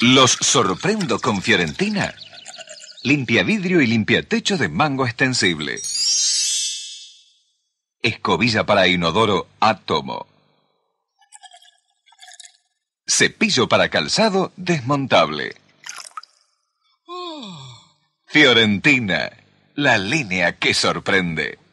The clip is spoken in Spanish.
Los sorprendo con Fiorentina. Limpia vidrio y limpia techo de mango extensible. Escobilla para inodoro átomo. Cepillo para calzado desmontable. Oh. Fiorentina, la línea que sorprende.